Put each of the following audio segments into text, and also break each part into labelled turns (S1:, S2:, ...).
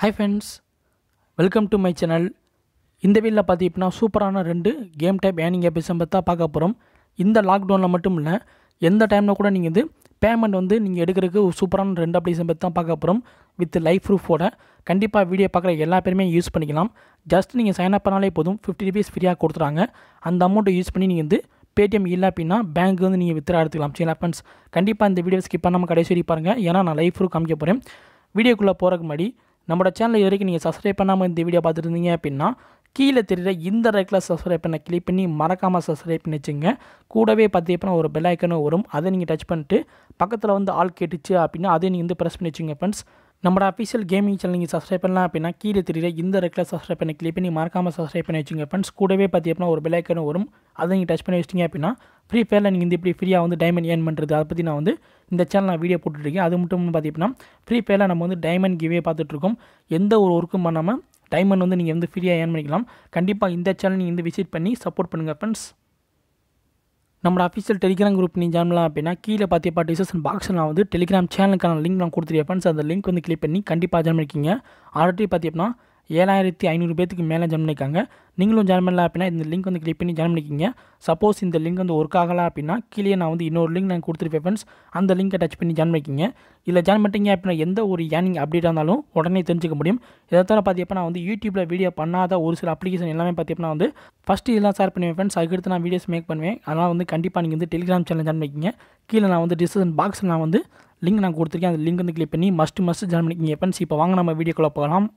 S1: hi friends welcome to my channel இந்த வீடில் பார்த்தீங்கன்னா சூப்பரான ரெண்டு கேம் டைப் ஏர்னிங் ஆப்பிஸை பற்றி தான் பார்க்க போகிறோம் இந்த லாக்டவுனில் மட்டும் இல்லை எந்த டைமில் கூட நீங்கள் வந்து பேமெண்ட் வந்து நீங்கள் எடுக்கிறதுக்கு சூப்பரான ரெண்டு அப்ளிகேஷன் பற்றி தான் பார்க்க போகிறோம் வித் லைஃப் ப்ரூஃபோட கண்டிப்பாக வீடியோ பார்க்குற எல்லா பேருமே யூஸ் பண்ணிக்கலாம் ஜஸ்ட் நீங்கள் சைன் அப் பண்ணாலே போதும் ஃபிஃப்டி ருபீஸ் ஃப்ரீயாக கொடுத்துறாங்க அந்த அமௌண்ட்டை யூஸ் பண்ணி நீங்கள் வந்து பேடிஎம் இல்லை அப்படின்னா பேங்க் வந்து நீங்கள் வித்ரா எடுத்துக்கலாம் சரி ஃப்ரெண்ட்ஸ் கண்டிப்பாக இந்த வீடியோ ஸ்கிப் பண்ணாமல் கடைசி பாருங்கள் ஏன்னா நான் லைஃப் ப்ரூஃப் காமிக்க போகிறேன் வீடியோக்குள்ளே போகிறதுக்கு முன்னாடி நம்மளோட சேனல் இது வரைக்கும் நீங்கள் சப்ஸ்கிரைப் பண்ணாமல் இந்த வீடியோ பார்த்துருந்தீங்க அப்படின்னா கீழே தெரிகிற இந்த ரெக்கில் சப்ஸ்கிரைப் பண்ண கிளிக் பண்ணி மறக்காமல் சப்ஸ்கிரைப் பண்ணி வச்சுங்க கூடவே பார்த்தீங்கன்னா ஒரு பெல் ஐக்கனும் வரும் அதை நீங்கள் டச் பண்ணிட்டு பக்கத்தில் வந்து ஆள் கேட்டுச்சு அப்படின்னா அதை நீங்கள் வந்து ப்ரெஸ் பண்ணி வச்சுங்க ஃப்ரெண்ட்ஸ் நம்மளோட அஃபிஷியல் கேமிங் சேனல் நீங்கள் சப்ஸ்கிரைப் பண்ணலாம் அப்படின்னா கீழே தெரியல இந்த ரெக்கில் சப்ஸ்கிரைப் பண்ணி கிளிக் பண்ணி மறக்காமல் சப்ஸ்கிரைப் பண்ணி வச்சுங்க ஃப்ரெண்ட்ஸ் கூடவே பார்த்தி அப்படின்னா ஒரு பெலைக்கனும் வரும் அதை நீங்கள் டச் பண்ணி வச்சிட்டிங்க அப்படின்னா ஃப்ரீ ஃபயரில் நீங்கள் இந்த இப்படி ஃப்ரீயாக வந்து டைமண்ட் ஏர்ன் பண்ணுறது அதை பற்றி நான் வந்து இந்த சேனல் நான் வீடியோ போட்டுட்ருக்கேன் அது மட்டும் பார்த்தீங்கன்னா ஃப்ரீ ஃபயரில் நம்ம வந்து டைமண்ட் கிவே பார்த்துட்ருக்கோம் எந்த ஒரு ஒர்க்கும் பண்ணாமல் டைமண்ட் வந்து நீங்கள் வந்து ஃப்ரீயாக ஏர்ன் பண்ணிக்கலாம் கண்டிப்பாக இந்த சேனல் நீங்கள் வந்து விசிட் பண்ணி சப்போர்ட் பண்ணுங்கள் ஃப்ரெண்ட்ஸ் நம்மளோட அஃபிஷியல் டெலிகிராம் குரூப் நீ ஜாயின்லாம் அப்படின்னா கீழே பார்த்து டிஸ்கஷன் பாக்ஸில் வந்து டெலிகிராம் சேனலுக்கான லிங்க் நான் கொடுத்துருப்பேன் அந்த லிங்க் வந்து கிளிக் பண்ணி கண்டிப்பாக ஜாயின் பண்ணிக்கிங்க ஆல்ரெடி பார்த்தியப்பனா ஏழாயிரத்தி ஐநூறு பேத்துக்கு மேலே ஜாயின் பண்ணியிருக்காங்க நீங்களும் ஜாயின் பண்ணலாம் அப்படின்னா இந்த லிங்க் வந்து கிளிக் பண்ணி ஜாயின் பண்ணிக்கிங்க சப்போஸ் இந்த லிங்க் வந்து ஒர்க் ஆகலாம் அப்படின்னா கீழே நான் வந்து இன்னொரு லிங்க் நான் கொடுத்துருப்பேன் ஃப்ரெண்ட்ஸ் அந்த லிங்கை டச் பண்ணி ஜாயின் பண்ணிக்கிங்க இல்லை ஜாயின் பண்ணிட்டீங்க அப்படின்னா எந்த ஒரு ஏர்னிங் அப்டேட் இருந்தாலும் உடனே தெரிஞ்சுக்க முடியும் இதை தவிர பார்த்தீங்கன்னா நான் வந்து யூடியூப்பில் வீடியோ பண்ணாத ஒரு சில அப்ளிகேஷன் எல்லாமே பார்த்தீங்கன்னா வந்து ஃபஸ்ட்டு இதெல்லாம் ஷேர் பண்ணுவேன் ஃப்ரெண்ட்ஸ் அதுக்கடுத்து நான் வீடியோஸ் மேக் பண்ணுவேன் அதனால் வந்து கண்டிப்பாக நீங்கள் வந்து டெலிகிராம் சேனல் ஜாயின் பண்ணிக்கிங்க கீழே நான் வந்து டிஸ்கிரிப்ஷன் பாக்ஸில் நான் வந்து லிங்க் நான் கொடுத்துருக்கேன் அந்த லிங்க் வந்து கிளிக் பண்ணி மஸ்ட் மஸ்ட் ஜாயின் பண்ணிக்கிங்க ஃப்ரெண்ட்ஸ் இப்போ வாங்க நம்ம வீடியோக்குள்ளே போகலாம்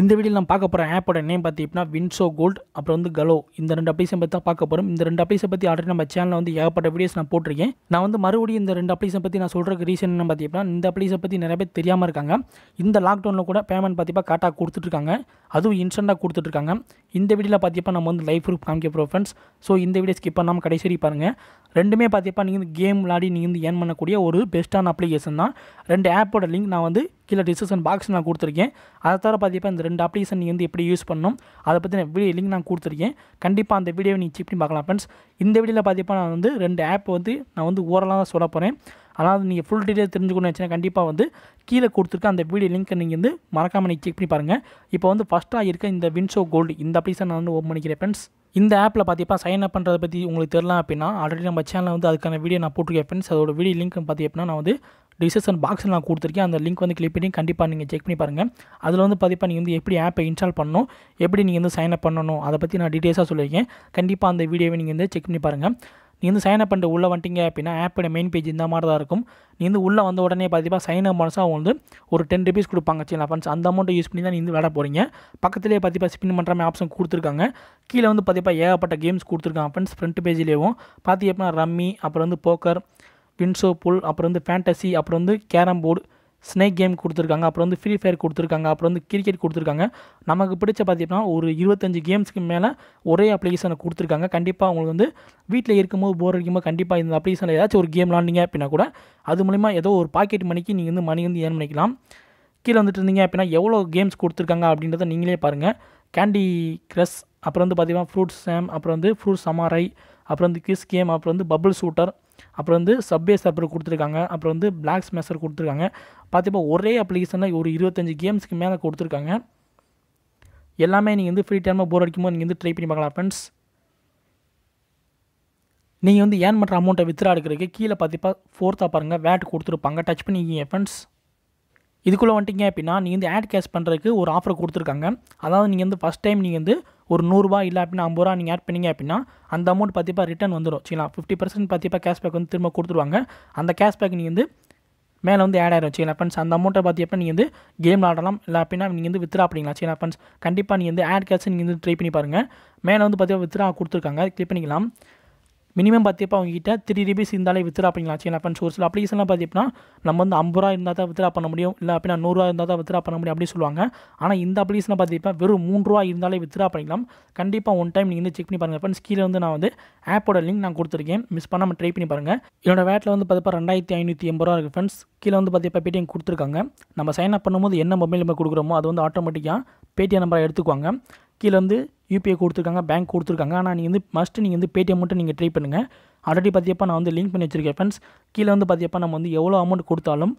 S1: இந்த வீடியோ நான் பார்க்க போகிற ஆப்போட நேம் பார்த்தீங்கன்னா வின்சோ கோல்டு அப்புறம் வந்து கலோ இந்த ரெண்டு அப்ளிகேஷன் பற்றி தான் பார்க்க போகிறோம் இந்த ரெண்டு அப்ளிகேஷன் பற்றி ஆல்ரெடி நம்ம சேனலில் வந்து ஏகப்பட்ட வீடியோஸ் நான் போட்டிருக்கேன் நான் வந்து மறுபடியும் இந்த ரெண்டு அப்ளிகேஷன் பற்றி நான் சொல்கிறதுக்கு ரீசன் என்ன பார்த்தீங்கன்னா இந்த அப்ளிகேஷன் பற்றி நிறைய பேர் தெரியாமல் இருக்காங்க இந்த லாக்டவுனில் கூட பேமெண்ட் பார்த்திப்பா கரெக்டாக கொடுத்துட்ருக்காங்க அதுவும் இன்ஸ்டண்ட்டாக கொடுத்துட்ருக்காங்க இந்த வீடியோவில் பார்த்திப்பா நம்ம வந்து லைஃப் ப்ரூஃப் காமிக்க போகிறோம் ஃப்ரெண்ட்ஸ் ஸோ இந்த வீடியோ ஸ்கிப் பண்ணாமல் கடைசி பாருங்கள் ரெண்டுமே பார்த்திப்பா நீங்கள் வந்து கேம் விளாடி நீங்கள் வந்து ஏர்ன் பண்ணக்கூடிய ஒரு பெஸ்ட்டான அப்ளிகேஷன் தான் ரெண்டு ஆப்போட லிங்க் நான் வந்து கீழே டிசிஷன் பாக்ஸ் நான் கொடுத்துருக்கேன் அதை தவிர பார்த்தீங்கன்னா இந்த ரெண்டு அப்ளிகேஷன் நீங்கள் வந்து எப்படி யூஸ் பண்ணணும் அதை பற்றி நான் வீடியோ லிங்க் நான் கொடுத்துருக்கேன் கண்டிப்பாக அந்த வீடியோவை நீங்கள் செக் பண்ணி பார்க்கலாம் ஃப்ரெண்ட்ஸ் இந்த வீடியோவில் பார்த்தீங்கன்னா நான் வந்து ரெண்டு ஆப் வந்து நான் வந்து ஓரலாக தான் சொல்ல போகிறேன் அதனால் நீங்கள் ஃபுல் டீட்டெயில் தெரிஞ்சுக்கணும்னு வச்சுன்னா கண்டிப்பாக வந்து கீழே கொடுத்துருக்க அந்த வீடியோ லிங்க்கை நீங்கள் வந்து மறக்காமல் நீங்கள் செக் பண்ணி பாருங்கள் இப்போ வந்து ஃபஸ்ட்டாக இருக்க இந்த வின்சோ கோல்டு இந்த அப்ளிகேஷன் நான் வந்து ஓப்பன் பண்ணிக்கிறேன் ஃப்ரெண்ட்ஸ் இந்த ஆப்பில் பார்த்திப்பா சைன் அப் பண்ணுறதை பற்றி உங்களுக்கு தெரியலாம் அப்படின்னா ஆல்ரெடி நம்ம சேனலில் வந்து அதுக்கான வீடியோ நான் போட்டிருக்கேன் ஃப்ரெண்ட்ஸ் அதோட வீடியோ லிங்க் பார்த்தீங்க அப்படின்னா நான் வந்து டிசிஷன் பாக்ஸில் நான் கொடுத்துருக்கேன் அந்த லிங்க் வந்து கிளிக் பண்ணி கண்டிப்பாக நீங்கள் செக் பண்ணி பாருங்கள் அதில் வந்து பதிப்பாக நீங்கள் வந்து எப்படி ஆப்பை இன்ஸ்டால் பண்ணணும் எப்படி நீங்கள் வந்து சைன் அப் பண்ணணும் அதை பற்றி நான் டீட்டெயில்ஸாக சொல்லியிருக்கேன் கண்டிப்பாக அந்த வீடியோவை நீங்கள் வந்து செக் பண்ணி பாருங்கள் நீ வந்து சைன் அப் பண்ணிட்டு உள்ளே வந்துட்டீங்க அப்படின்னா ஆப்போட மெயின் பேஜ் இந்த மாதிரி தான் இருக்கும் நீ வந்து உள்ளே வந்த உடனே பார்த்திப்பா சைன் அப் பண்ணால் அவங்க வந்து ஒரு டென் ருபீஸ் கொடுப்பாங்க சரிங்களா ஃபண்ட்ஸ் அந்த அமௌண்ட்டை யூஸ் பண்ணி தான் நீங்கள் விளாட போகிறீங்க பக்கத்துலேயே பார்த்திப்பா ஸ்பின் பண்ணுற மாதிரி ஆப்ஷன் கொடுத்துருக்காங்க கீழே வந்து பார்த்திப்பா ஏகப்பட்ட கேம்ஸ் கொடுத்துருக்காங்க ஃப்ரெண்ட்ஸ் ஃப்ரண்ட் பேஜ்லேயும் பார்த்தி எப்படின்னா ரம்மி அப்புறம் வந்து போக்கர் பின்சோ புல் அப்புறம் வந்து ஃபேண்டசி அப்புறம் வந்து கேரம் போர்டு ஸ்னேக் கேம் கொடுத்துருக்காங்க அப்புறம் வந்து ஃப்ரீ ஃபயர் கொடுத்துருக்காங்க அப்புறம் வந்து கிரிக்கெட் கொடுத்துருக்காங்க நமக்கு பிடிச்ச பார்த்தீங்கன்னா ஒரு இருபத்தஞ்சு கேம்ஸ்க்கு மேலே ஒரே அப்ளிகேஷனை கொடுத்துருக்காங்க கண்டிப்பாக அவங்களுக்கு வந்து வீட்டில் இருக்கும்போது போர் அடிக்கும்போது கண்டிப்பாக இந்த அப்ளிகேஷனில் ஏதாச்சும் ஒரு கேம் விளாண்டிங்க அப்படின்னா கூட அது மூலிமா ஏதோ ஒரு பாக்கெட் மணிக்கு நீங்கள் வந்து மணி வந்து ஏர்ன் பண்ணிக்கலாம் கீழே வந்துட்டு இருந்தீங்க அப்படின்னா எவ்வளோ கேம்ஸ் கொடுத்துருக்காங்க அப்படின்றத நீங்களே பாருங்கள் கேண்டி க்ரஷ் அப்புறம் வந்து பார்த்தீங்கன்னா ஃப்ரூட்ஸ் சேம் அப்புறம் வந்து ஃப்ரூட்ஸ் சமாரை அப்புறம் வந்து கிஸ் கேம் அப்புறம் வந்து பபுள் ஷூட்டர் அப்புறம் வந்து சப்வே சர்ப்பர் கொடுத்துருக்காங்க அப்புறம் வந்து பிளாக் ஸ்மேஷர் கொடுத்துருக்காங்க பார்த்துப்போ ஒரே அப்ளிகேஷனில் ஒரு இருபத்தஞ்சி கேம்ஸ்க்கு மேலே கொடுத்துருக்காங்க எல்லாமே நீங்கள் வந்து ஃப்ரீ டைமில் போர் அடிக்கும்போது நீங்கள் வந்து ட்ரை பண்ணி பார்க்கலாம் ஃப்ரெண்ட்ஸ் நீங்கள் வந்து ஏன் பண்ணுற அமௌண்ட்டை வித்ரா எடுக்கிறதுக்கு கீழே பார்த்திப்பா ஃபோர்த்தாக பாருங்கள் வேட் கொடுத்துருப்பாங்க டச் பண்ணிக்கிங்க ஃப்ரெண்ட்ஸ் இதுக்குள்ளே வந்துட்டீங்க அப்படின்னா நீங்கள் வந்து ஆட் கேஷ் பண்ணுறதுக்கு ஒரு ஆஃபர் கொடுத்துருக்காங்க அதாவது நீங்கள் வந்து ஃபஸ்ட் டைம் நீங்கள் வந்து ஒரு நூறுரூவா இல்லை அப்படின்னா ஐம்பது ரூபா நீங்கள் ஆட் பண்ணிங்க அப்படின்னா அந்த அமௌண்ட் பார்த்திப்பா ரிட்டன் வந்துடும் சரிங்களா ஃபிஃப்டி பர்சன்ட் பார்த்திப்பா கேஷ்பேக் வந்து திரும்ப கொடுத்துருவாங்க அந்த கேஷ்பேக் நீங்கள் வந்து மேலே வந்து ஆட் ஆயிரும் சரிங்களா ஃப்ரெண்ட்ஸ் அந்த அமௌண்ட்டை பார்த்திப்பா நீங்கள் வந்து கேம் விளாடலாம் இல்லை அப்படின்னா நீங்கள் வந்து வித்ரா அப்படிங்களா சரிங்களா ஃப்ரெண்ட்ஸ் கண்டிப்பாக நீங்கள் வந்து ஆட் கேஷ் நீங்கள் வந்து ட்ரை பண்ணி பாருங்கள் மேலே வந்து பார்த்தீங்கன்னா வித்ரா கொடுத்துருக்காங்க கிளிக் பண்ணிக்கலாம் மினிமம் பார்த்திப்பா அவங்ககிட்ட த்ரீ ருபீஸ் இருந்தாலே வித்ரா பண்ணிக்கலாம் சரி அப்பன் சோர்ஸில் சில அப்ளிகேஷன்லாம் பார்த்தீங்கன்னா நம்ம வந்து ஐம்பது ரூபா இருந்தால் தான் வித்ரா பண்ண முடியும் இல்லை அப்படின்னா நூறுரூவா இருந்தால் தான் வித்ரா பண்ண முடியும் அப்படின்னு சொல்லுவாங்க ஆனால் இந்த அப்ளிகேஷனை பார்த்திப்பேன் வெறும் மூணு ரூபா இருந்தாலே வித்ரா பண்ணிக்கலாம் கண்டிப்பாக ஒன் டைம் நீங்கள் வந்து செக் பண்ணி பாருங்கள் ஃப்ரெண்ட்ஸ் கீழே வந்து நான் வந்து ஆப்போட லிங்க் நான் கொடுத்துருக்கேன் மிஸ் பண்ணாமல் ட்ரை பண்ணி பாருங்கள் என்னோட வேட்டில் வந்து பார்த்தப்ப ரெண்டாயிரத்தி ஐநூற்றி எண்பது ரூபா இருக்குது ஃப்ரெண்ட்ஸ் கீழே வந்து பார்த்தீங்கன்னா பேடிஎம் கொடுத்துருக்காங்க நம்ம சைன் அப் பண்ணும்போது என்ன மொபைல் நம்பர் கொடுக்குறோமோ அது வந்து ஆட்டோமேட்டிக்காக பேடிஎம் நம்பரை எடுத்துக்குவாங்க கீழே வந்து யூபிஐ கொடுத்துருக்காங்க பேங்க் கொடுத்துருக்காங்க ஆனால் நீங்கள் வந்து மஸ்ட்டு நீங்கள் வந்து பேடிஎம் மட்டும் நீங்கள் ட்ரை பண்ணுங்கள் ஆல்ரெடி பார்த்தியப்பா நான் வந்து லிங்க் பண்ணி வச்சிருக்கேன் ஃப்ரெண்ட்ஸ் கீழே வந்து பார்த்தியப்பா நம்ம வந்து எவ்வளோ அமௌண்ட் கொடுத்தாலும்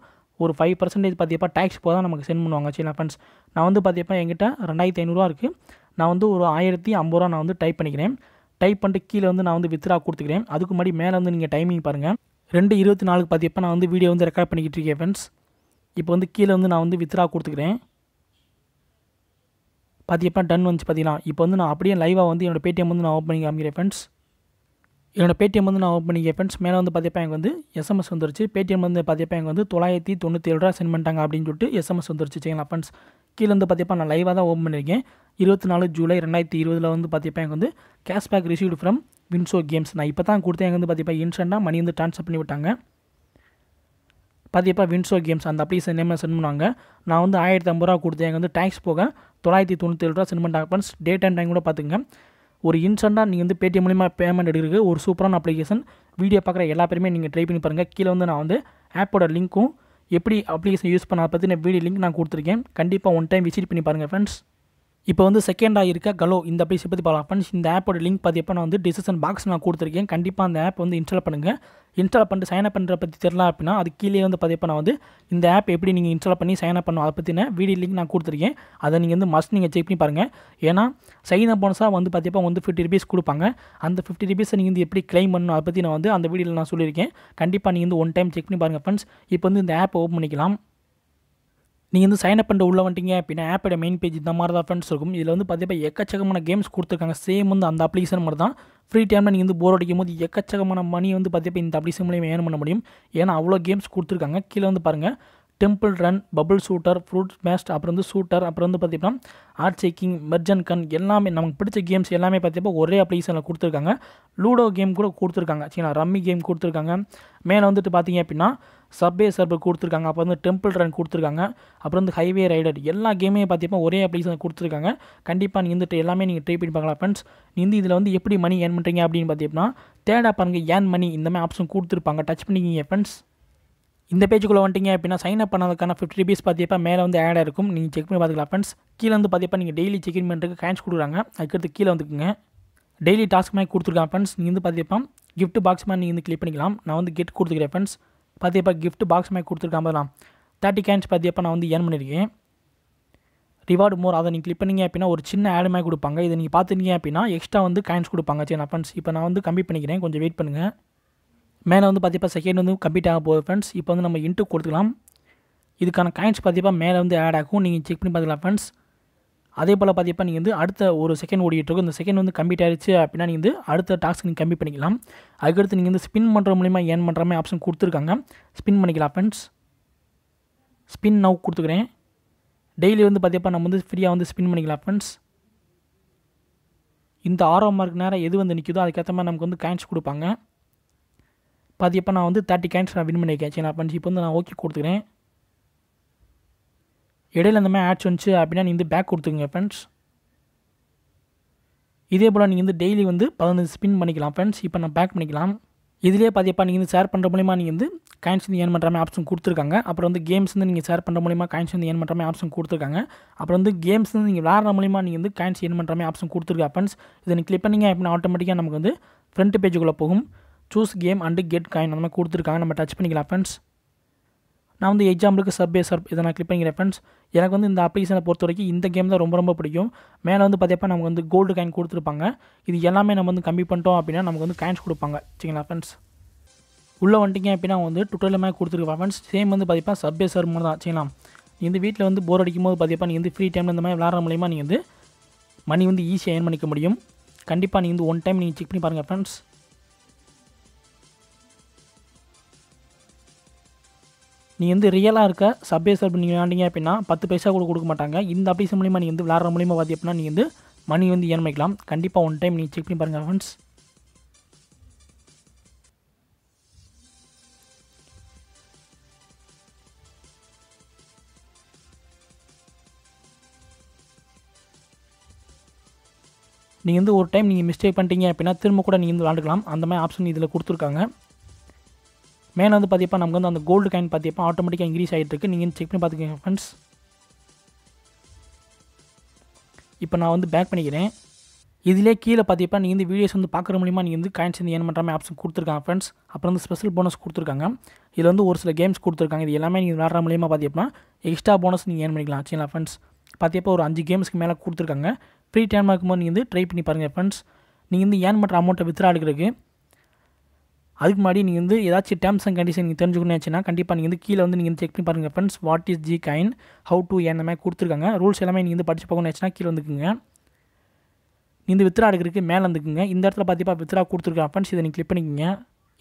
S1: ஒரு ஃபைவ் பர்சன்டேஜ் பார்த்தியப்பா டேக்ஸ் போதான் நமக்கு சென்ட் பண்ணுவாங்க சரிங்களா ஃப்ரெண்ட்ஸ் நான் வந்து பார்த்தியப்பா என்கிட்ட ரெண்டாயிரத்தி ஐநூறுரூவா இருக்குது நான் வந்து ஒரு ஆயிரத்தி ஐம்பது ரூபா நான் வந்து டைப் பண்ணிக்கிறேன் டைப் பண்ணிட்டு கீழே வந்து நான் வந்து வித்ரா கொடுத்துக்கிறேன் அதுக்கு முன்னாடி மேலே வந்து நீங்கள் டைமிங் பாருங்கள் ரெண்டு இருபத்தி நாலுக்கு பார்த்தியப்பா நான் வந்து வீடியோ வந்து ரெக்கார்ட் பண்ணிக்கிட்டு இருக்கேன் ஃப்ரெண்ட்ஸ் இப்போ வந்து கீழே வந்து நான் வந்து வித்ரா கொடுத்துக்கிறேன் பார்த்தியப்பா டன் வந்துச்சு பார்த்தீங்கன்னா இப்போ வந்து நான் அப்படியே லைவாக வந்து என்னோடய பேடிஎம் வந்து நான் ஓப்பன் பண்ணி ஃப்ரெண்ட்ஸ் என்னோடய பேடிஎம் வந்து நான் ஓப்பன் பண்ணிக்க ஃப்ரெண்ட்ஸ் மேலே வந்து பார்த்தியப்பா எங்கள் வந்து எஸ்எம்எஸ் வந்துருச்சு பேடிஎம் வந்து பார்த்தியப்பா எங்கள் வந்து தொள்ளாயிரத்தி தொண்ணூற்றி ஏழு ரூபா சென்ட் பண்ணிட்டாங்க அப்படின்னு சொல்லிட்டு எஸ்எம்எஸ் வந்துருச்சு சரிங்களா ஃப்ரெண்ட்ஸ் கீழே வந்து பார்த்தியப்பா நான் லைவாக தான் ஓப்பன் பண்ணியிருக்கேன் இருபத்தி நாலு ஜூலை ரெண்டாயிரத்தி இருபதில் வந்து பார்த்தியப்பா எங்கள் வந்து cashback received from WinZO games நான் இப்போ தான் கொடுத்தேன் எனக்கு வந்து பார்த்தியப்பா இன்ஸ்டண்ட்டாக மணி வந்து ட்ரான்ஸ்ஃபர் பண்ணி விட்டாங்க பதிப்பா வின்சோ கேம்ஸ் அந்த அப்ளிகேஷன் நேம் சென்ட் பண்ணுவாங்க நான் வந்து ஆயிரத்தி ஐம்பது ரூபா கொடுத்து எங்கள் வந்து டேக்ஸ் போக தொள்ளாயிரத்தி தொண்ணூற்றி ஏழு ரூபா சென்ட் பண்ண ஃப்ரெண்ட்ஸ் டேட் அண்ட் டைம் கூட பார்த்துங்க ஒரு இன்ஸ்டண்ட்டாக நீங்கள் வந்து பேடிஎம் மூலிமா பேமெண்ட் எடுக்கிறதுக்கு ஒரு சூப்பரான அப்ளிகேஷன் வீடியோ பார்க்குற எல்லா பேருமே நீங்கள் ட்ரை பண்ணி பாருங்கள் கீழே வந்து நான் வந்து ஆப்போட லிங்க்கும் எப்படி அப்ளிகேஷன் யூஸ் பண்ண பற்றி நான் வீடியோ லிங்க் நான் கொடுத்துருக்கேன் கண்டிப்பாக ஒன் டைம் விசிட் பண்ணி பாருங்கள் ஃப்ரெண்ட்ஸ் இப்போ வந்து செகண்ட் ஆகியிருக்க கலோ இந்த பேசி பற்றி பார்க்கலாம் ஃப்ரெண்ட்ஸ் இந்த ஆப்போட லிங்க் பார்த்தீங்க நான் வந்து டிசிஷன் பாக்ஸ் நான் கொடுத்துருக்கேன் கண்டிப்பாக அந்த ஆப் வந்து இன்ஸ்டால் பண்ணுங்கள் இன்ஸ்டால் பண்ணிட்டு சைன் அப் பண்ணுற பற்றி தெரில அப்படின்னா அது கீழே வந்து பார்த்தீங்க நான் வந்து இந்த ஆப் எப்படி நீங்கள் இன்ஸ்டால் பண்ணி சைன் அப் பண்ணும் அதை பற்றின வீடியோ லிங்க் நான் கொடுத்துருக்கேன் அதை நீங்கள் வந்து மஸ்ட் நீங்கள் செக் பண்ணி பாருங்கள் ஏன்னா சைன் அப் போனஸாக வந்து பார்த்தீங்கன்னா வந்து ஃபிஃப்டி ருபீஸ் கொடுப்பாங்க அந்த ஃபிஃப்டி ருபீஸை நீங்கள் வந்து எப்படி கிளைம் பண்ணணும் அதை பற்றி நான் வந்து அந்த வீடியோவில் நான் சொல்லியிருக்கேன் கண்டிப்பாக நீங்கள் வந்து ஒன் டைம் செக் பண்ணி பாருங்கள் ஃப்ரெண்ட்ஸ் இப்போ வந்து இந்த ஆப் ஓப்பன் பண்ணிக்கலாம் நீங்கள் வந்து சைன் அப் பண்ணிட்டு உள்ளே வந்துட்டீங்க அப்படின்னா ஆப்போட மெயின் பேஜ் இந்த மாதிரி தான் ஃப்ரெண்ட்ஸ் இருக்கும் இதில் வந்து பார்த்தீங்கன்னா எக்கச்சக்கமான கேம்ஸ் கொடுத்துருக்காங்க சேம் வந்து அந்த அப்ளிகேஷன் மாதிரி தான் ஃப்ரீ டைமில் நீங்கள் வந்து போர் அடிக்கும் போது எக்கச்சக்கமான மணி வந்து பார்த்தீங்கன்னா இந்த அப்ளிகேஷன் மூலியம் ஏன் பண்ண முடியும் ஏன்னா அவ்வளோ கேம்ஸ் கொடுத்துருக்காங்க கீழே வந்து பாருங்கள் Temple Run Bubble Shooter fruit smashed அப்புறம் வந்து ஷூட்டர் அப்புறம் வந்து பார்த்திங்கன்னா ஆர்ட் செக்கிங் மெர்ஜன் கன் எல்லாமே நமக்கு பிடிச்ச கேம்ஸ் எல்லாமே பார்த்தீங்கன்னா ஒரே அப்ளிகேஷனில் கொடுத்துருக்காங்க லூடோ கேம் கூட கொடுத்துருக்காங்க சரிங்களா ரம்மி கேம் கொடுத்துருக்காங்க மேலே வந்துட்டு பார்த்தீங்க அப்படின்னா சப்வே சர்வர் கொடுத்துருக்காங்க அப்புறம் வந்து டெம்பிள் ரன் கொடுத்துருக்காங்க அப்புறம் வந்து ஹைவே ரைடர் எல்லா கேமே பார்த்தீங்கன்னா ஒரே அப்ளிகேஷன் கொடுத்துருக்காங்க கண்டிப்பாக நீங்கள் வந்துட்டு எல்லாமே நீங்கள் ட்ரை பண்ணி பார்க்கலாம் ஃப்ரெண்ட்ஸ் நீந்து இதில் வந்து எப்படி மணி ஏர்ன் பண்ணுறீங்க அப்படின்னு பார்த்தீங்கன்னா தேடா பாருங்கள் ஏன் மணி இந்த மாதிரி ஆப்ஷன் கொடுத்துருப்பாங்க டச் பண்ணிக்கிங்க ஃப்ரெண்ட்ஸ் இந்த பேஜுக்குள்ளே வந்துட்டீங்க அப்படின்னா சைன் அப் பண்ணதுக்கான ஃபிஃப்டி ருபீஸ் பார்த்தீப்பா மேலே வந்து ஆட் இருக்கும் நீங்கள் செக் பண்ணி பார்த்துக்கலாம் ஃப்ரெண்ட்ஸ் கீழே வந்து பார்த்தீங்கன்னா நீங்கள் டெய்லி செக் இன் பண்ணுறதுக்கு கேன்ஸ் கொடுக்குறாங்க அதுக்கடுத்து கீழே வந்துக்குங்க டெய்லி டாஸ்க் மாதிரி கொடுத்துருக்காங்க ஃப்ரெண்ட்ஸ் நீங்கள் வந்து பார்த்தீப்பா கிஃப்ட் பாக்ஸ் மாதிரி நீங்கள் வந்து கிளிக் பண்ணிக்கலாம் நான் வந்து கிஃப்ட் கொடுத்துக்கிறேன் ஃப்ரெண்ட்ஸ் பார்த்தீப்பா கிஃப்ட் பாக்ஸ் மாதிரி கொடுத்துருக்கான் பார்க்கலாம் தேர்ட்டி கேன்ஸ் பார்த்தீப்பா நான் வந்து ஏர்ன் பண்ணியிருக்கேன் ரிவார்டு மோர் அதை நீங்கள் கிளிக் பண்ணிங்க அப்படின்னா ஒரு சின்ன ஆடு மாதிரி கொடுப்பாங்க இதை நீங்கள் பார்த்துருக்கீங்க அப்படின்னா எக்ஸ்ட்ரா வந்து காயின்ஸ் கொடுப்பாங்க சரி நான் ஃப்ரெண்ட்ஸ் இப்போ நான் வந்து கம்மி பண்ணிக்கிறேன் கொஞ்சம் வெயிட் பண்ணுங்கள் மேலே வந்து பார்த்தீங்கன்னா செகண்ட் வந்து கம்ப்ளீட் ஆக போகுது ஃப்ரெண்ட்ஸ் இப்போ வந்து நம்ம இன்ட்டு கொடுத்துக்கலாம் இதுக்கான காயின்ஸ் பார்த்தீங்கன்னா மேலே வந்து ஆட் ஆகும் நீங்கள் செக் பண்ணி பார்த்துக்கலாம் ஃப்ரெண்ட்ஸ் அதே போல் பார்த்தீங்கன்னா நீங்கள் வந்து அடுத்த ஒரு செகண்ட் ஓடிட்டுருக்கும் இந்த செகண்ட் வந்து கம்ப்ளீட் ஆயிடுச்சு அப்படின்னா நீங்கள் வந்து அடுத்த டாஸ்க் நீங்கள் கம்மி பண்ணிக்கலாம் அதுக்கடுத்து நீங்கள் வந்து ஸ்பின் பண்ணுற மூலிமா ஏன் பண்ணுற மாதிரி ஆப்ஷன் கொடுத்துருக்காங்க ஸ்பின் பண்ணிக்கலாம் ஃப்ரெண்ட்ஸ் ஸ்பின் நவு கொடுத்துக்கிறேன் டெய்லி வந்து பார்த்தீங்கன்னா நம்ம வந்து ஃப்ரீயாக வந்து ஸ்பின் பண்ணிக்கலாம் ஃப்ரெண்ட்ஸ் இந்த ஆர்வம் மார்க் நேரம் எது வந்து நிற்குதோ அதுக்கேற்ற மாதிரி நமக்கு வந்து காயின்ஸ் கொடுப்பாங்க பாதியப்போ நான் வந்து தேர்ட்டி கேன்ஸ் நான் வின் பண்ணியிருக்கேன் சரி நான் இப்போ வந்து நான் ஓகே கொடுத்துக்கிறேன் இடையில இந்த மாதிரி ஆட்ஸ் வந்துச்சு அப்படின்னா நீங்கள் வந்து பேக் கொடுத்துக்குங்க ஃப்ரெண்ட்ஸ் இதே போல் நீங்கள் வந்து டெய்லி வந்து பதினஞ்சு ஸ்பின் பண்ணிக்கலாம் ஃப்ரெண்ட்ஸ் இப்போ நான் பேக் பண்ணிக்கலாம் இதிலே பார்த்தியப்பா நீங்கள் வந்து ஷேர் பண்ணுற மூலிமா நீங்கள் வந்து காயின்ஸ் வந்து ஏன் பண்ணுற மாதிரி ஆப்ஷன் கொடுத்துருக்காங்க அப்புறம் வந்து கேம்ஸ் வந்து நீங்கள் ஷேர் பண்ணுற மூலிமா காயின்ஸ் வந்து ஏன் பண்ணுற மாதிரி ஆப்ஷன் கொடுத்துருக்காங்க அப்புறம் வந்து கேம்ஸ் வந்து நீங்கள் விளாட்ற மூலிமா நீங்கள் வந்து காயின்ஸ் ஏன் பண்ணுற மாதிரி ஆப்ஷன் கொடுத்துருக்கா ஃப்ரெண்ட்ஸ் இதை நீங்கள் கிளிக் பண்ணிங்க அப்படின்னா ஆட்டோமேட்டிக்காக நமக்கு வந்து ஃப்ரண்ட் பேஜுக்குள்ளே போகும் choose game and get coin அந்த மாதிரி கொடுத்துருக்காங்க நம்ம டச் பண்ணிக்கலாம் ஃப்ரெண்ட்ஸ் நான் வந்து எக்ஸாம்பிளுக்கு சப்வே சர்ப் இதை நான் கிளிக் பண்ணிக்கிறேன் ஃப்ரெண்ட்ஸ் எனக்கு வந்து இந்த அப்ளிகேஷனை பொறுத்த வரைக்கும் இந்த கேம் தான் ரொம்ப ரொம்ப பிடிக்கும் மேலே வந்து பார்த்தப்ப நமக்கு வந்து கோல்டு காயின் கொடுத்துருப்பாங்க இது எல்லாமே நம்ம வந்து கம்மி பண்ணிட்டோம் அப்படின்னா நமக்கு வந்து காயின்ஸ் கொடுப்பாங்க சரிங்களா ஃப்ரெண்ட்ஸ் உள்ளே வந்துட்டிங்க அப்படின்னா வந்து டுட்டலுமே கொடுத்துருக்கேன் ஃப்ரெண்ட்ஸ் சேம் வந்து பார்த்தீப்பா சப்வே சர்வ் மட்டும் தான் சரிங்களா நீ வந்து வீட்டில் வந்து போர் அடிக்கும் போது பார்த்தீப்பா நீங்கள் வந்து ஃப்ரீ டைமில் இந்த மாதிரி விளாட்ற மூலிமா நீங்கள் வந்து மணி வந்து ஈஸியாக ஏர்ன் பண்ணிக்க முடியும் கண்டிப்பாக நீங்கள் வந்து ஒன் டைம் நீங்கள் செக் பண்ணி பாருங்கள் ஃப்ரெண்ட்ஸ் நீ வந்து ரியலாக இருக்க சப்வே சர்ப் நீங்கள் விளையாண்டிங்க அப்படின்னா பத்து பைசா கூட கொடுக்க மாட்டாங்க இந்த அப்ளிகேஷன் மூலிமா நீ வந்து விளாட்ற மூலிமா பார்த்தி அப்படின்னா நீ வந்து மணி வந்து ஏன்மைக்கலாம் கண்டிப்பாக ஒன் டைம் நீங்கள் செக் பண்ணி பாருங்கள் ஃப்ரெண்ட்ஸ் நீங்கள் வந்து ஒரு டைம் நீங்கள் மிஸ்டேக் பண்ணிட்டீங்க அப்படின்னா திரும்ப கூட நீங்கள் வந்து விளாண்டுக்கலாம் அந்த மாதிரி ஆப்ஷன் இதில் கொடுத்துருக்காங்க மேலே வந்து பார்த்தீப்பா நமக்கு வந்து அந்த கோல்டு காயின் பார்த்தீப்பா ஆட்டோமேட்டிக்காக இன்க்ரீஸ் ஆகிட்டு இருக்கு நீங்கள் செக் பண்ணி பார்த்துக்கோங்க ஃப்ரெண்ட்ஸ் இப்போ நான் வந்து பேக் பண்ணிக்கிறேன் இதிலே கீழே பார்த்தீப்பா நீங்கள் வந்து வீடியோஸ் வந்து பார்க்குற மூலிமா நீங்கள் வந்து காயின்ஸ் வந்து ஏன் பண்ணுற ஆப்ஸ் கொடுத்துருக்காங்க ஃப்ரெண்ட்ஸ் அப்புறம் வந்து ஸ்பெஷல் போனஸ் கொடுத்துருக்காங்க இதில் வந்து ஒரு சில கேம்ஸ் கொடுத்துருக்காங்க இது எல்லாமே நீங்கள் விளாட்ற மூலியமாக பார்த்தீங்கன்னா எக்ஸ்ட்ரா போனஸ் நீங்கள் ஏன் பண்ணிக்கலாம் சரிங்களா ஃப்ரெண்ட்ஸ் பார்த்தியப்போ ஒரு அஞ்சு கேம்ஸ்க்கு மேலே கொடுத்துருக்காங்க ஃப்ரீ டைம் ஆகும்போது நீங்கள் வந்து ட்ரை பண்ணி பாருங்கள் ஃப்ரெண்ட்ஸ் நீங்கள் வந்து ஏன் பண்ணுற அமௌண்ட்டை வித்ரா எடுக்கிறதுக்கு அதுக்கு முன்னாடி நீங்கள் வந்து ஏதாச்சும் டேர்ம்ஸ் அண்ட் கண்டிஷன் நீங்கள் தெரிஞ்சுக்கணும்னுச்சுன்னா கண்டிப்பாக நீங்கள் வந்து கீழே வந்து நீங்கள் வந்து செக் பண்ணி பாருங்கள் friends what is G gain how to earn மாதிரி கொடுத்துருக்காங்க ரூல்ஸ் எல்லாமே நீங்கள் வந்து படித்து பார்க்கணும்னுச்சுன்னா கீழே வந்துக்குங்க இந்த வித்ரா எடுக்கிறதுக்கு மேலே வந்துக்குங்க இந்த இடத்துல பார்த்தீங்கன்னா வித்ரா கொடுத்துருக்கேன் ஃப்ரெண்ட்ஸ் இதை நீங்கள் கிளிக் பண்ணிக்கோங்க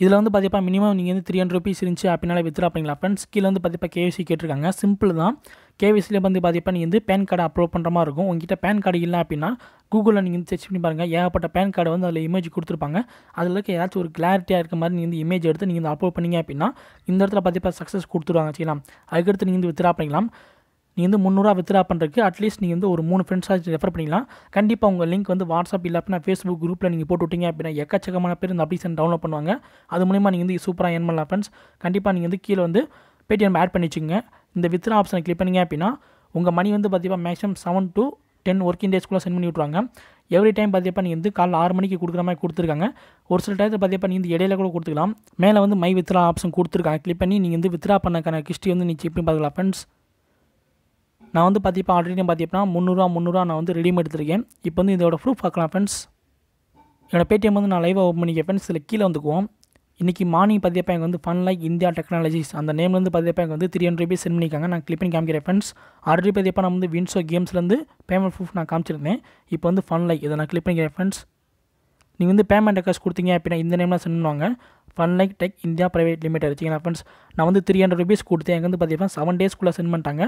S1: இதில் வந்து பார்த்தீப்பா மினிமம் நீங்கள் வந்து த்ரீ ஹண்ட்ரட் ருபீஸ் இருந்துச்சு அப்படினால வித்ரா ஃப்ரெண்ட்ஸ் கீழே வந்து பார்த்திப்பா கேவிசி கேட்டிருக்காங்க சிம்பிள் தான் கேவிசியில் வந்து பார்த்திப்பா நீங்கள் வந்து பேன் கார்டு அப்லோட் பண்ணுற மாதிரி இருக்கும் உங்ககிட்ட பேன் கார்டு இல்லை அப்படின்னா கூகுளில் நீங்கள் வந்து சர்ச் பண்ணி பாருங்கள் ஏகப்பட்ட பேன் கார்டு வந்து அதில் இமேஜ் கொடுத்துருப்பாங்க அதில் இருக்க ஏதாச்சும் ஒரு கிளாரிட்டியாக இருக்க மாதிரி நீங்கள் வந்து இமேஜ் எடுத்து நீங்கள் வந்து அப்லோட் பண்ணிங்க அப்படின்னா இந்த இடத்துல பார்த்திப்பா சக்ஸஸ் கொடுத்துருவாங்க சரிங்களா அதுக்கடுத்து நீங்கள் வந்து வித்ரா நீ வந்து முந்நூறுவா வித்ரா பண்ணுறதுக்கு அட்லீஸ்ட் நீங்கள் வந்து ஒரு மூணு ஃப்ரெண்ட்ஸாக ரெஃபர் பண்ணிக்கலாம் கண்டிப்பாக உங்கள் லிங்க் வந்து வாட்ஸ்அப் இல்லை அப்படின்னா ஃபேஸ்புக் குரூப்பில் நீங்கள் போட்டு விட்டீங்க அப்படின்னா எக்கச்சக்கமான பேர் இந்த அப்ளிகேஷன் டவுன்லோட் பண்ணுவாங்க அது மூலிமா நீங்கள் வந்து சூப்பராக ஏன் பண்ணலாம் ஃப்ரெண்ட்ஸ் கண்டிப்பாக நீங்கள் வந்து கீழே வந்து பேடிஎம் ஆட் பண்ணிச்சுங்க இந்த வித்ரா ஆப்ஷனை கிளிக் பண்ணிங்க அப்படின்னா உங்கள் மணி வந்து பார்த்தீங்கன்னா maximum seven to ten working டேஸ்க்குள்ளே சென்ட் பண்ணி விட்ருவாங்க எவ்ரி டைம் பார்த்தியப்பா நீங்கள் வந்து காலைல ஆறு மணிக்கு கொடுக்குற மாதிரி கொடுத்துருக்காங்க ஒரு சில டயத்தில் பார்த்தியப்பா நீங்கள் இடையில கூட கொடுத்துக்கலாம் மேலே வந்து மை வித்ரா ஆப்ஷன் கொடுத்துருக்காங்க கிளிக் பண்ணி நீங்கள் வந்து வித்ரா பண்ணக்கான கிஸ்டி வந்து நீங்கள் எப்படி பண்ணி பார்க்கலாம் ஃப்ரெண்ட்ஸ் நான் வந்து பார்த்திப்பா ஆல்ரெடி பார்த்தீங்கன்னா முந்நூறுரூவா முந்நூறுரூவா நான் வந்து ரெடிமேட் எடுத்திருக்கேன் இப்போ வந்து இதோட ப்ரூஃப் பார்க்கலாம் ஃப்ரெண்ட்ஸ் என்னோடய பேடிஎம் வந்து நான் லைவாக ஓப்பன் பண்ணிக்கேன் ஃப்ரெண்ட்ஸ் இதில் கீழே வந்துக்குவோம் இன்றைக்கி மார்னிங் பார்த்தீப்பா எங்கள் வந்து ஃபன் லைக் இந்தியா டெக்னாலஜிஸ் அந்த நேம்லேருந்து பார்த்தீப்பா எனக்கு வந்து த்ரீ ஹண்ட்ரட் ருபீஸ் சென்ட் பண்ணிக்காங்க நான் கிளிப் பண்ணி காமிக்கிறேன் ஃப்ரெண்ட்ஸ் ஆல்ரெடி பார்த்தீப்பா நான் வந்து வின்சோ கேம்ஸ்லேருந்து பேமெண்ட் ப்ரூஃப் நான் காமிச்சிருந்தேன் இப்போ வந்து ஃபன் லைக் இதை நான் கிளிப் பண்ணிக்கிறேன் ஃப்ரெண்ட்ஸ் நீங்கள் வந்து பேமெண்ட் அக்காஸ் கொடுத்தீங்க அப்படின்னா இந்த நேம்லாம் சென்ட் பண்ணுவாங்க Funlike Tech India private limited வச்சுக்கோங்க ஃப்ரெண்ட்ஸ் நான் வந்து த்ரீ ஹண்ட்ரட் ருபீஸ் கொடுத்து எங்கே வந்து பார்த்தீங்கன்னா செவன் டேஸ்க்குள்ளே சென்ட் பண்ணிட்டாங்க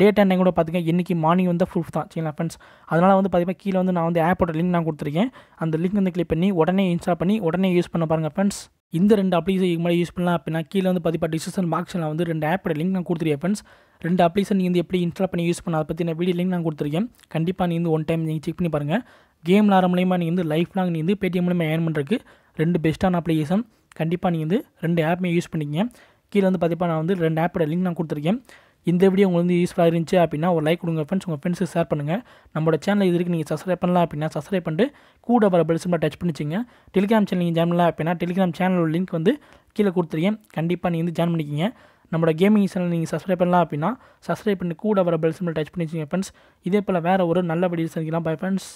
S1: டேட் அண்ட் கூட பார்த்துங்க இன்றைக்கி மார்னிங் வந்து ப்ரூஃப் தான் சரிங்களா ஃப்ரெண்ட்ஸ் அதனால் வந்து பார்த்தீங்கன்னா கீழே வந்து நான் வந்து ஆப்போட லிங்க் நான் கொடுத்துருக்கேன் அந்த லிங்க் வந்து கிளிக் பண்ணி உடனே இன்ஸ்டால் பண்ணி உடனே யூஸ் பண்ண பாருங்கள் ஃப்ரெண்ட்ஸ் இந்த ரெண்டு அப்ளிகேஷன் மாதிரி யூஸ் பண்ணலாம் அப்படின்னா கீழே வந்து பார்த்தீங்கன்னா டிசிஷன் பாக்ஸில் வந்து ரெண்டு ஆப்போட லிங்க் நான் கொடுத்துருக்கேன் ஃப்ரெண்ட்ஸ் ரெண்டு அப்ளிகேஷன் நீங்கள் எப்படி இன்ஸ்டால் பண்ணி யூஸ் பண்ண அதை பற்றி நான் வீடியோ லிங்க் நான் கொடுத்துருக்கேன் கண்டிப்பாக நீங்கள் வந்து ஒன் டைம் நீங்கள் செக் பண்ணி பாருங்கள் கேம் விளாட மூலயமா நீங்கள் வந்து லைஃப் லாங் நீங்கள் வந்து பேடிஎம் மூலமாக ஏர்ன் பண்ணுறதுக்கு ரெண்டு பெஸ்ட்டான அப்ளிகேஷன் கண்டிப்பாக நீங்கள் வந்து ரெண்டு ஆப்புமே யூஸ் பண்ணிக்கங்க கீழே வந்து பார்த்தீங்கன்னா நான் வந்து ரெண்டு ஆப்போட லிங்க் நான் கொடுத்துருக்கேன் இந்த வீடியோ உங்களுக்கு வந்து யூஸ்ஃபுல்லாக இருந்துச்சு அப்படின்னா ஒரு லைக் கொடுங்க ஃப்ரெண்ட்ஸ் உங்கள் ஃப்ரெண்ட்ஸுக்கு ஷேர் பண்ணுங்கள் நம்மளோட சேனல் இதுக்கு நீங்கள் சப்ஸ்கிரைப் பண்ணலாம் அப்படின்னா சப்ஸ்கிரைப் பண்ணிட்டு கூட வர பெல் டச் பண்ணிச்சிங்க டெலிகிராம் சேனல் நீங்கள் ஜாயின் பண்ணலாம் அப்படின்னா டெலிகிராம் சேனலோட லிங்க் வந்து கீழே கொடுத்துருக்கேன் கண்டிப்பாக நீங்கள் வந்து ஜாயின் பண்ணிக்கிங்க நம்மளோட கேமிங் சேனல் நீங்கள் சப்ஸ்கிரைப் பண்ணலாம் அப்படின்னா சப்ஸ்கிரைப் பண்ணி கூட வர பெல் டச் பண்ணிச்சிங்க ஃப்ரெண்ட்ஸ் இதே போல் வேறு ஒரு நல்ல வீடியோ சந்திக்கலாம் பை ஃப்ரெண்ட்ஸ்